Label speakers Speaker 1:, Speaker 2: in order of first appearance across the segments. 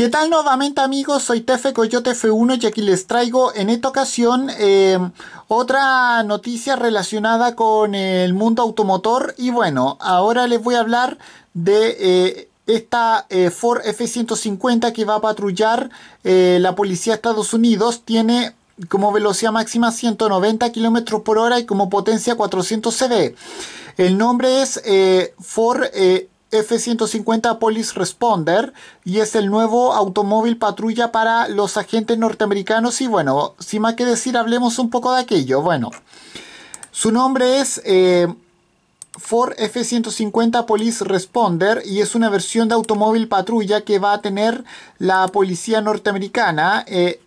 Speaker 1: ¿Qué tal nuevamente amigos? Soy Tefe Coyote F1 y aquí les traigo en esta ocasión em, otra noticia relacionada con el mundo automotor y bueno, ahora les voy a hablar de eh, esta eh, Ford F-150 que va a patrullar eh, la policía de Estados Unidos. Tiene como velocidad máxima 190 km por hora y como potencia 400 CV. El nombre es Ford F-150 Police Responder y es el nuevo automóvil patrulla para los agentes norteamericanos y bueno, sin más que decir, hablemos un poco de aquello. Bueno, su nombre es eh, Ford F-150 Police Responder y es una versión de automóvil patrulla que va a tener la policía norteamericana. Eh,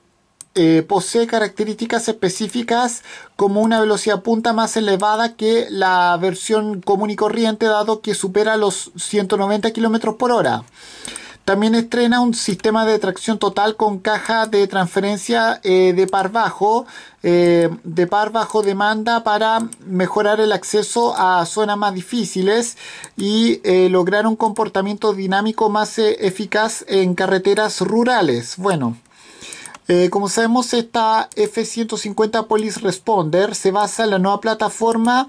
Speaker 1: eh, posee características específicas como una velocidad punta más elevada que la versión común y corriente, dado que supera los 190 km por hora. También estrena un sistema de tracción total con caja de transferencia eh, de par bajo, eh, de par bajo demanda para mejorar el acceso a zonas más difíciles y lograr un comportamiento dinámico más eficaz en carreteras rurales. Bueno. Eh, como sabemos, esta F-150 Police Responder se basa en la nueva plataforma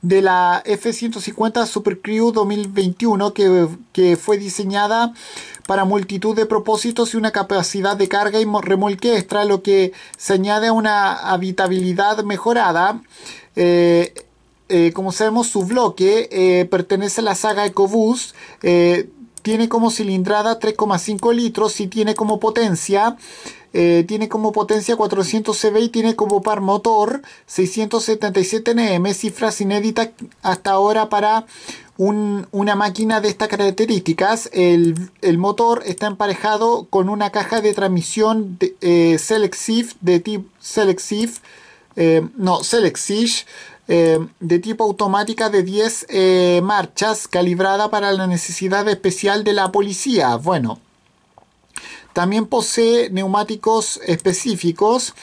Speaker 1: de la F-150 Super Crew 2021 que, fue diseñada para multitud de propósitos y una capacidad de carga y remolque extra, lo que se añade a una habitabilidad mejorada. Eh, eh, como sabemos, su bloque pertenece a la saga EcoBoost tiene como cilindrada 3,5 litros y tiene como potencia eh, tiene como potencia 400 CV y tiene como par motor 677 NM, cifras inéditas hasta ahora para una máquina de estas características. El, motor está emparejado con una caja de transmisión de, eh, de tipo Select Shift, eh, no, Select eh, de tipo automática de 10 eh, marchas calibrada para la necesidad especial de la policía. Bueno, también posee neumáticos específicos,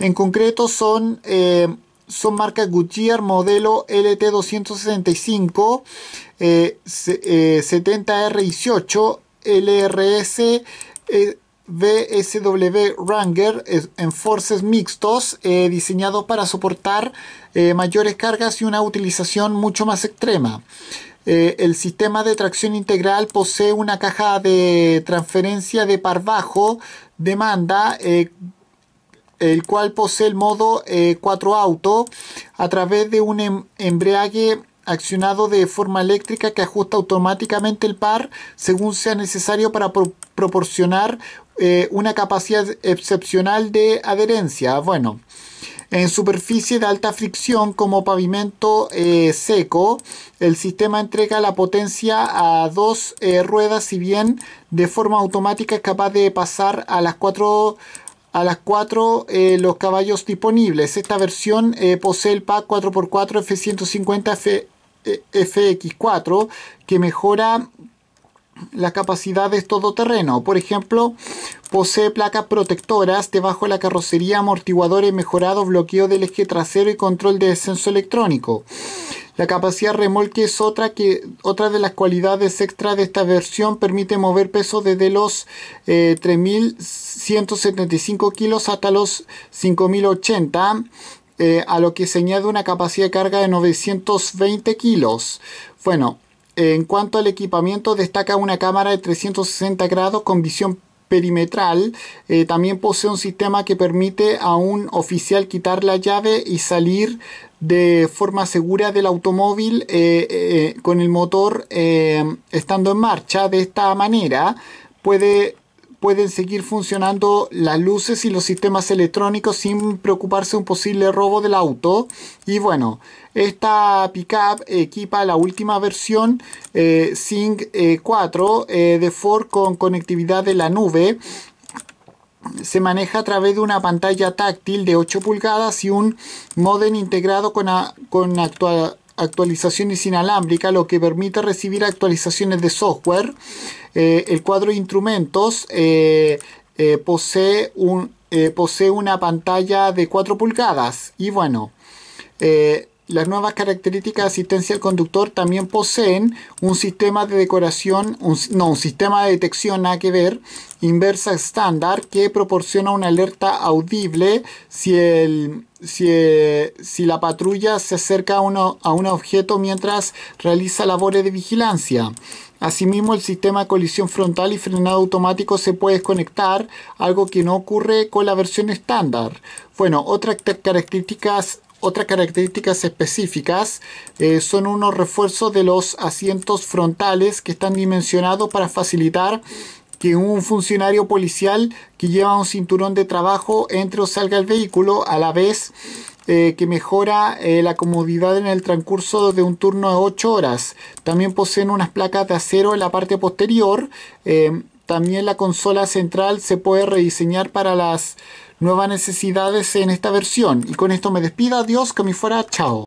Speaker 1: en concreto son, eh, son marca Goodyear modelo LT265, 70R18, LRS BSW Ranger en forces mixtos ...diseñados eh, diseñado para soportar eh, mayores cargas y una utilización mucho más extrema. Eh, el sistema de tracción integral posee una caja de transferencia de par bajo demanda el cual posee el modo 4 auto a través de un em accionado de forma eléctrica que ajusta automáticamente el par según sea necesario para proporcionar eh, una capacidad excepcional de adherencia. Bueno, en superficie de alta fricción como pavimento eh, seco, el sistema entrega la potencia a dos eh, ruedas, si bien de forma automática es capaz de pasar a las cuatro a las cuatro los caballos disponibles. Esta versión posee el pack 4x4 F150 FX4 que mejora la capacidad de todoterreno. Por ejemplo, posee placas protectoras debajo de la carrocería, amortiguadores mejorados, bloqueo del eje trasero y control de descenso electrónico. La capacidad remolque es otra, que, otra de las cualidades extra de esta versión. Permite mover peso desde los 3.175 eh, kilos hasta los 5.080. Eh, a lo que se añade una capacidad de carga de 920 kilos. Bueno, en cuanto al equipamiento, destaca una cámara de 360 grados con visión perimetral. Eh, también posee un sistema que permite a un oficial quitar la llave y salir de forma segura del automóvil eh, eh, con el motor estando en marcha. De esta manera puede pueden seguir funcionando las luces y los sistemas electrónicos sin preocuparse un posible robo del auto. Y bueno, esta pickup equipa la última versión eh, Sync 4 eh, eh, de Ford con conectividad de la nube. Se maneja a través de una pantalla táctil de 8 pulgadas y un modem integrado con, con actual actualizaciones inalámbricas, lo que permite recibir actualizaciones de software. Eh, el cuadro de instrumentos eh, eh, posee, un, posee una pantalla de 4 pulgadas y bueno, las nuevas características de asistencia al conductor también poseen un sistema de decoración, un, no, un sistema de detección, nada que ver, inversa estándar, que proporciona una alerta audible si, si, la patrulla se acerca a, uno, a un objeto mientras realiza labores de vigilancia. Asimismo, el sistema de colisión frontal y frenado automático se puede desconectar, algo que no ocurre con la versión estándar. Bueno, otras características otras características específicas eh, son unos refuerzos de los asientos frontales que están dimensionados para facilitar que un funcionario policial que lleva un cinturón de trabajo entre o salga del vehículo a la vez eh, que mejora eh, la comodidad en el transcurso de un turno de 8 horas. También poseen unas placas de acero en la parte posterior. También la consola central se puede rediseñar para las nuevas necesidades en esta versión. Y con esto me despido, adiós, que me fuera, chao.